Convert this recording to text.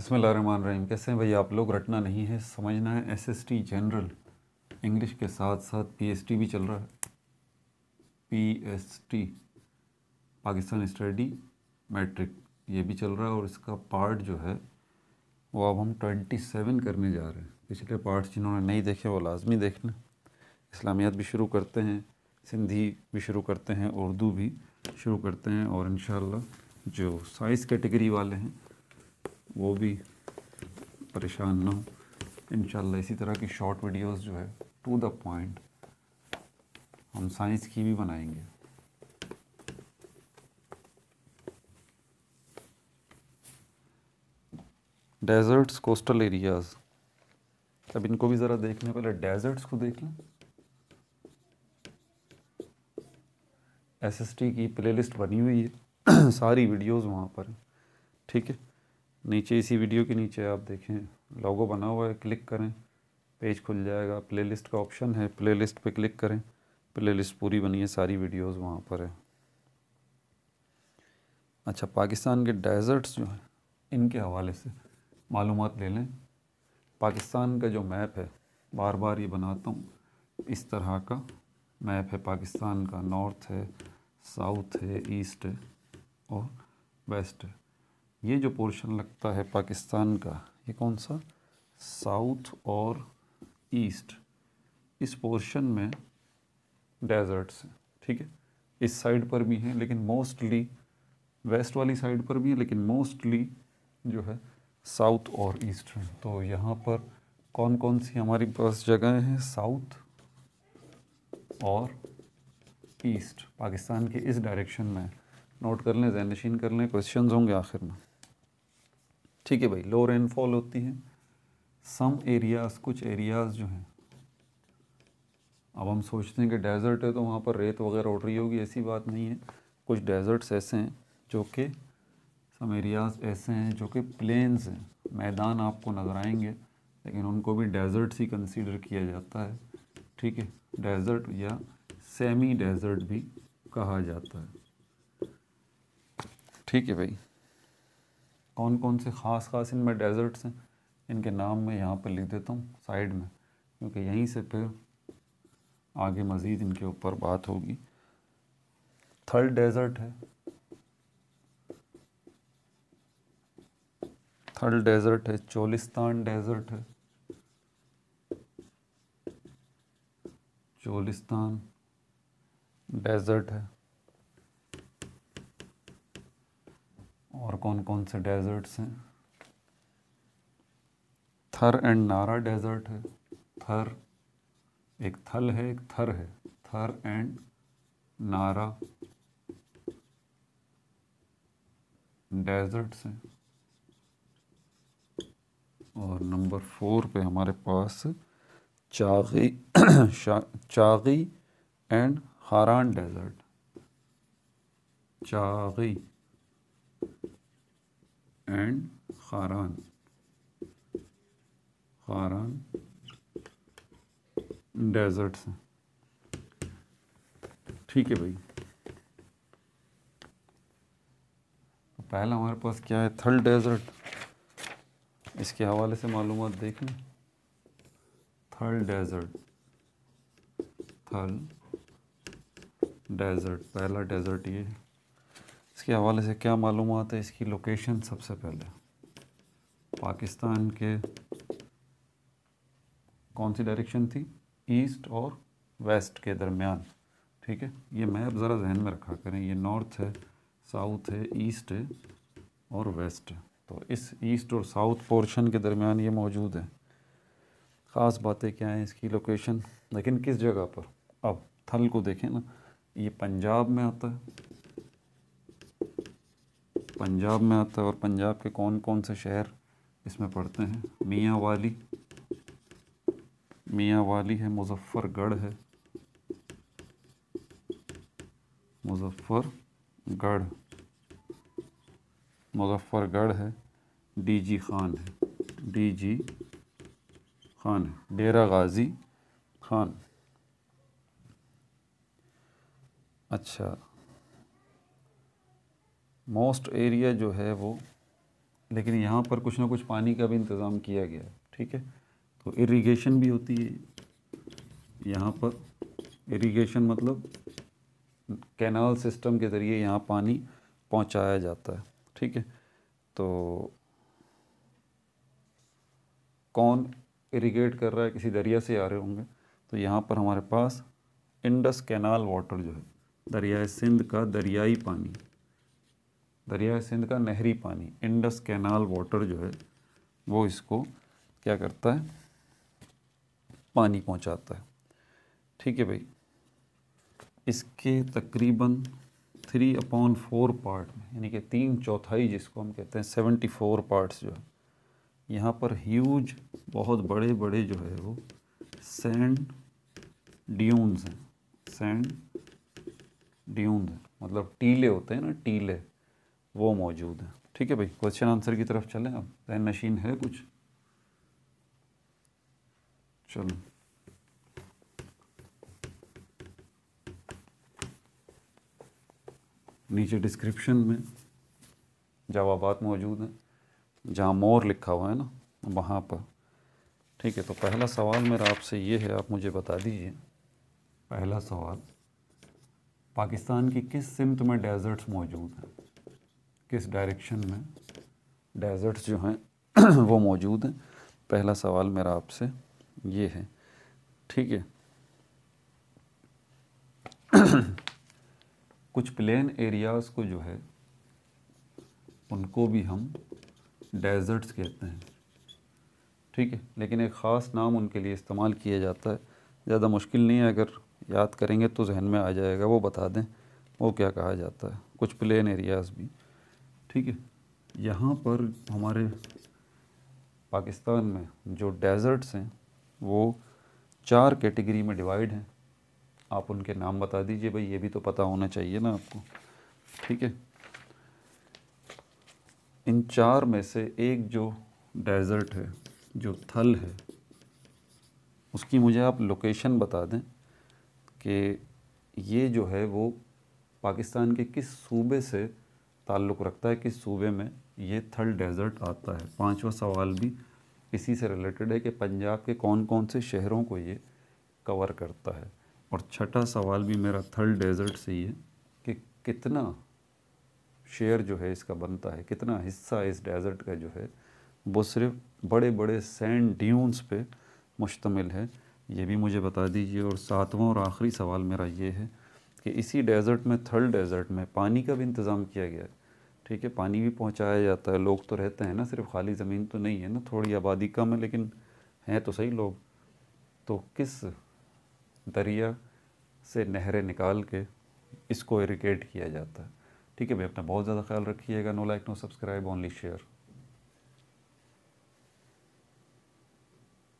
बसमान रहीम कैसे हैं भाई आप लोग रटना नहीं है समझना है एसएसटी जनरल इंग्लिश के साथ साथ पीएसटी भी चल रहा है पीएसटी पाकिस्तान स्टडी मैट्रिक ये भी चल रहा है और इसका पार्ट जो है वो अब हम ट्वेंटी सेवन करने जा रहे हैं पिछले पार्ट जिन्होंने नहीं देखे वो लाजमी देखना इस्लामियात भी शुरू करते हैं सिंधी भी शुरू करते हैं उर्दू भी शुरू करते हैं और इन जो साइंस कैटेगरी वाले हैं वो भी परेशान ना हो इन इसी तरह की शॉर्ट वीडियोस जो है टू द पॉइंट हम साइंस की भी बनाएंगे डेजर्ट्स कोस्टल एरियाज़ अब इनको भी ज़रा देखने पहले डेजर्ट्स को देख लें एसएसटी की प्लेलिस्ट बनी हुई है सारी वीडियोस वहाँ पर ठीक है नीचे इसी वीडियो के नीचे आप देखें लोगो बना हुआ है क्लिक करें पेज खुल जाएगा प्लेलिस्ट का ऑप्शन है प्लेलिस्ट पे क्लिक करें प्लेलिस्ट पूरी बनी है सारी वीडियोस वहाँ पर है अच्छा पाकिस्तान के डेजर्ट्स जो हैं इनके हवाले से मालूम ले लें पाकिस्तान का जो मैप है बार बार ये बनाता हूँ इस तरह का मैप है पाकिस्तान का नॉर्थ है साउथ है ईस्ट है और वेस्ट है ये जो पोर्शन लगता है पाकिस्तान का ये कौन सा साउथ और ईस्ट इस पोर्शन में डेजर्ट्स हैं ठीक है इस साइड पर भी हैं लेकिन मोस्टली वेस्ट वाली साइड पर भी हैं लेकिन मोस्टली जो है साउथ और ईस्ट तो यहाँ पर कौन कौन सी हमारे पास जगह हैं साउथ और ईस्ट पाकिस्तान के इस डायरेक्शन में नोट कर लें जैनशीन कर लें क्वेश्चंस होंगे आखिर में ठीक है भाई लो रेनफॉल होती है सम एरियाज कुछ एरियाज जो हैं अब हम सोचते हैं कि डेजर्ट है तो वहाँ पर रेत वगैरह उड़ रही होगी ऐसी बात नहीं है कुछ डेजर्ट्स ऐसे हैं जो कि सम एरियाज ऐसे हैं जो कि प्लेन्स हैं मैदान आपको नज़र आएंगे लेकिन उनको भी डेजर्ट्स ही कंसीडर किया जाता है ठीक है डेजर्ट या सेमी डेजर्ट भी कहा जाता है ठीक है भाई कौन कौन से ख़ास ख़ास इनमें डेजर्ट्स हैं इनके नाम मैं यहाँ पर लिख देता हूँ साइड में क्योंकि यहीं से फिर आगे मज़ीद इनके ऊपर बात होगी थर्ड डेजर्ट है थर्ड डेजर्ट है चोलिस्तान डेजर्ट है चोलिस्तान डेजर्ट है कौन कौन से डेजर्ट्स हैं थर एंड नारा डेजर्ट है थर एक थल है एक थर है थर एंड नारा डेजर्ट्स हैं और नंबर फोर पे हमारे पास Chagai Chagai and Kharan desert Chagai and Kharan Kharan deserts ठीक है भाई तो पहला हमारे पास क्या है थल डेजर्ट इसके हवाले से मालूम देखें थल डेजर्ट थल डेजर्ट पहला डेजर्ट ये है इसके हवाले से क्या मालूम है इसकी लोकेशन सबसे पहले पाकिस्तान के कौन सी डायरेक्शन थी ईस्ट और वेस्ट के दरमियान ठीक है ये मैप ज़रा जहन में रखा करें ये नॉर्थ है साउथ है ईस्ट है और वेस्ट है तो इस ईस्ट और साउथ पोर्शन के दरमियान ये मौजूद है ख़ास बातें क्या हैं इसकी लोकेशन लेकिन किस जगह पर अब थल को देखें ना ये पंजाब में आता है पंजाब में आता है और पंजाब के कौन कौन से शहर इसमें पड़ते हैं मियाँ वाली मियाँ वाली है मुजफ्फ़रगढ़ है मुजफ्फ़रगढ़ मुजफ्फ़रगढ़ है डीजी खान है डीजी खान है डेरा गाजी खान अच्छा मोस्ट एरिया जो है वो लेकिन यहाँ पर कुछ ना कुछ पानी का भी इंतज़ाम किया गया है ठीक है तो इरिगेशन भी होती है यहाँ पर इरिगेशन मतलब कैनाल सिस्टम के ज़रिए यहाँ पानी पहुँचाया जाता है ठीक है तो कौन इरिगेट कर रहा है किसी दरिया से आ रहे होंगे तो यहाँ पर हमारे पास इंडस कैनाल वाटर जो है दरियाए सिंध का दरियाई पानी दरिया सिंध का नहरी पानी इंडस कैनाल वाटर जो है वो इसको क्या करता है पानी पहुंचाता है ठीक है भाई इसके तकरीबन थ्री अपॉन फोर पार्ट में यानी कि तीन चौथाई जिसको हम कहते हैं सेवेंटी फोर पार्ट्स जो है यहाँ पर ह्यूज बहुत बड़े बड़े जो है वो सैंड ड्यून्स हैं सैंड ड्यून्स मतलब टीले होते हैं ना टीले वो मौजूद हैं ठीक है भाई क्वेश्चन आंसर की तरफ चलें अब रहन नशीन है कुछ चलो नीचे डिस्क्रिप्शन में जवाब मौजूद हैं जहाँ मोर लिखा हुआ है ना वहाँ पर ठीक है तो पहला सवाल मेरा आपसे ये है आप मुझे बता दीजिए पहला सवाल पाकिस्तान की किस सिमत में डेजर्ट्स मौजूद हैं किस डायरेक्शन में डेजर्ट्स जो हैं वो मौजूद हैं पहला सवाल मेरा आपसे ये है ठीक है कुछ प्लेन एरियाज़ को जो है उनको भी हम डेजर्ट्स कहते हैं ठीक है लेकिन एक ख़ास नाम उनके लिए इस्तेमाल किया जाता है ज़्यादा मुश्किल नहीं है अगर याद करेंगे तो जहन में आ जाएगा वो बता दें वो क्या कहा जाता है कुछ प्लेन एरियाज़ भी ठीक है यहाँ पर हमारे पाकिस्तान में जो डेजर्ट्स हैं वो चार कैटेगरी में डिवाइड हैं आप उनके नाम बता दीजिए भाई ये भी तो पता होना चाहिए ना आपको ठीक है इन चार में से एक जो डेजर्ट है जो थल है उसकी मुझे आप लोकेशन बता दें कि ये जो है वो पाकिस्तान के किस सूबे से ताल्लुक़ रखता है कि सूबे में ये थल डेज़र्ट आता है पांचवा सवाल भी इसी से रिलेटेड है कि पंजाब के कौन कौन से शहरों को ये कवर करता है और छठा सवाल भी मेरा थल डेज़र्ट से ही है कि कितना शेयर जो है इसका बनता है कितना हिस्सा इस डेज़र्ट का जो है वो सिर्फ बड़े बड़े सैंड ड्यून्स पे मुश्तमिल है ये भी मुझे बता दीजिए और सातवां और आखिरी सवाल मेरा ये है कि इसी डेज़र्ट में थल डेज़र्ट में पानी का भी इंतज़ाम किया गया है ठीक है पानी भी पहुंचाया जाता है लोग तो रहते हैं ना सिर्फ खाली ज़मीन तो नहीं है ना थोड़ी आबादी कम है लेकिन हैं तो सही लोग तो किस दरिया से नहरें निकाल के इसको इरीगेट किया जाता है ठीक है भाई अपना बहुत ज़्यादा ख्याल रखिएगा no like no subscribe only share